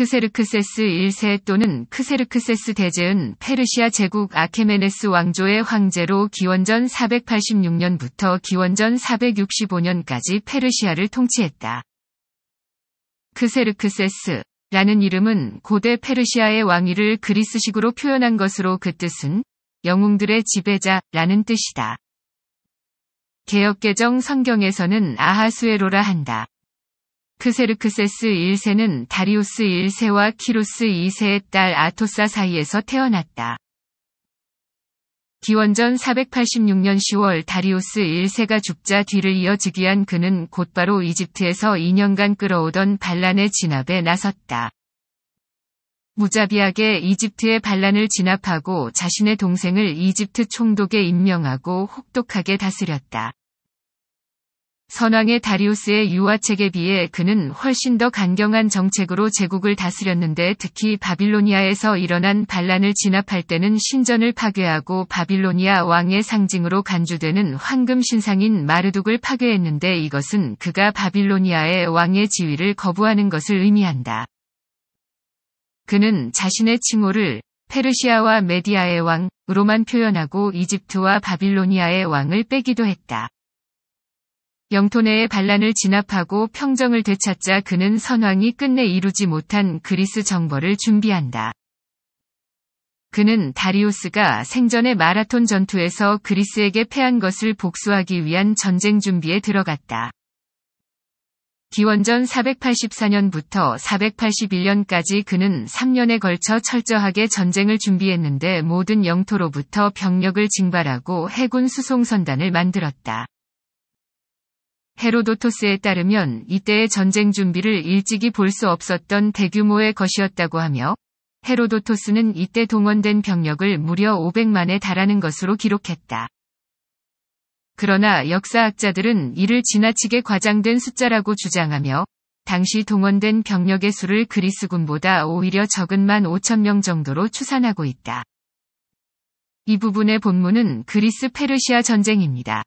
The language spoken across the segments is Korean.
크세르크세스 1세 또는 크세르크세스 대제은 페르시아 제국 아케메네스 왕조의 황제로 기원전 486년부터 기원전 465년까지 페르시아를 통치했다. 크세르크세스 라는 이름은 고대 페르시아의 왕위를 그리스식으로 표현한 것으로 그 뜻은 영웅들의 지배자라는 뜻이다. 개혁개정 성경에서는 아하수에로라 한다. 크세르크세스 1세는 다리우스 1세와 키루스 2세의 딸 아토사 사이에서 태어났다. 기원전 486년 10월 다리우스 1세가 죽자 뒤를 이어 즉위한 그는 곧바로 이집트에서 2년간 끌어오던 반란의 진압에 나섰다. 무자비하게 이집트의 반란을 진압하고 자신의 동생을 이집트 총독에 임명하고 혹독하게 다스렸다. 선왕의 다리우스의 유화책에 비해 그는 훨씬 더 강경한 정책으로 제국을 다스렸는데 특히 바빌로니아에서 일어난 반란을 진압할 때는 신전을 파괴하고 바빌로니아 왕의 상징으로 간주되는 황금 신상인 마르둑을 파괴했는데 이것은 그가 바빌로니아의 왕의 지위를 거부하는 것을 의미한다. 그는 자신의 칭호를 페르시아와 메디아의 왕으로만 표현하고 이집트와 바빌로니아의 왕을 빼기도 했다. 영토내의 반란을 진압하고 평정을 되찾자 그는 선왕이 끝내 이루지 못한 그리스 정벌을 준비한다. 그는 다리우스가 생전의 마라톤 전투에서 그리스에게 패한 것을 복수하기 위한 전쟁 준비에 들어갔다. 기원전 484년부터 481년까지 그는 3년에 걸쳐 철저하게 전쟁을 준비했는데 모든 영토로부터 병력을 징발하고 해군 수송선단을 만들었다. 헤로도토스에 따르면 이때의 전쟁 준비를 일찍이 볼 수 없었던 대규모의 것이었다고 하며 헤로도토스는 이때 동원된 병력을 무려 500만에 달하는 것으로 기록했다. 그러나 역사학자들은 이를 지나치게 과장된 숫자라고 주장하며 당시 동원된 병력의 수를 그리스군보다 오히려 적은 만 5천명 정도로 추산하고 있다. 이 부분의 본문은 그리스 페르시아 전쟁입니다.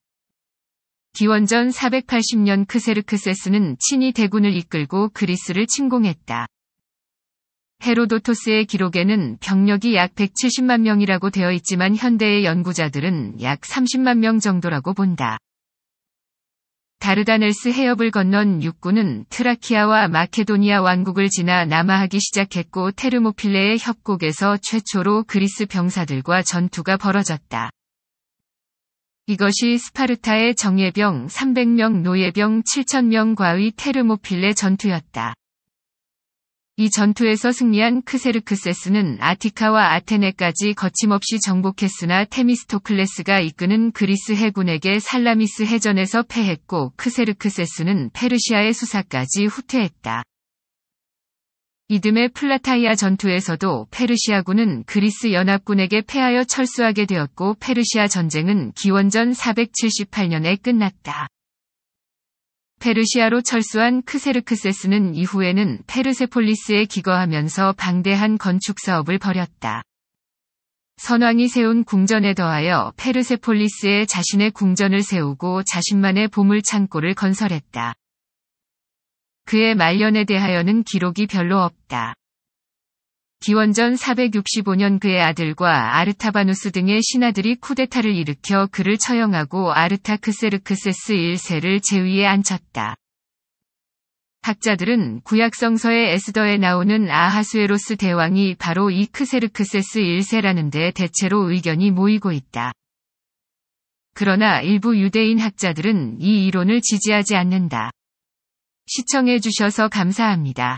기원전 480년 크세르크세스는 친히 대군을 이끌고 그리스를 침공했다. 헤로도토스의 기록에는 병력이 약 170만 명이라고 되어 있지만 현대의 연구자들은 약 30만 명 정도라고 본다. 다르다넬스 해협을 건넌 육군은 트라키아와 마케도니아 왕국을 지나 남하하기 시작했고 테르모필레의 협곡에서 최초로 그리스 병사들과 전투가 벌어졌다. 이것이 스파르타의 정예병 300명 노예병 7 0 0 0명과의 테르모필레 전투였다. 이 전투에서 승리한 크세르크세스는 아티카와 아테네까지 거침없이 정복했으나 테미스토클레스가 이끄는 그리스 해군에게 살라미스 해전에서 패했고 크세르크세스는 페르시아의 수사까지 후퇴했다. 이듬해 플라타이아 전투에서도 페르시아군은 그리스 연합군에게 패하여 철수하게 되었고 페르시아 전쟁은 기원전 478년에 끝났다. 페르시아로 철수한 크세르크세스는 이후에는 페르세폴리스에 기거하면서 방대한 건축 사업을 벌였다. 선왕이 세운 궁전에 더하여 페르세폴리스에 자신의 궁전을 세우고 자신만의 보물 창고를 건설했다. 그의 말년에 대하여는 기록이 별로 없다. 기원전 465년 그의 아들과 아르타바누스 등의 신하들이 쿠데타를 일으켜 그를 처형하고 아르타크세르크세스 1세를 제위에 앉혔다. 학자들은 구약성서의 에스더에 나오는 아하수에로스 대왕이 바로 이 크세르크세스 1세라는데 대체로 의견이 모이고 있다. 그러나 일부 유대인 학자들은 이 이론을 지지하지 않는다. 시청해주셔서 감사합니다.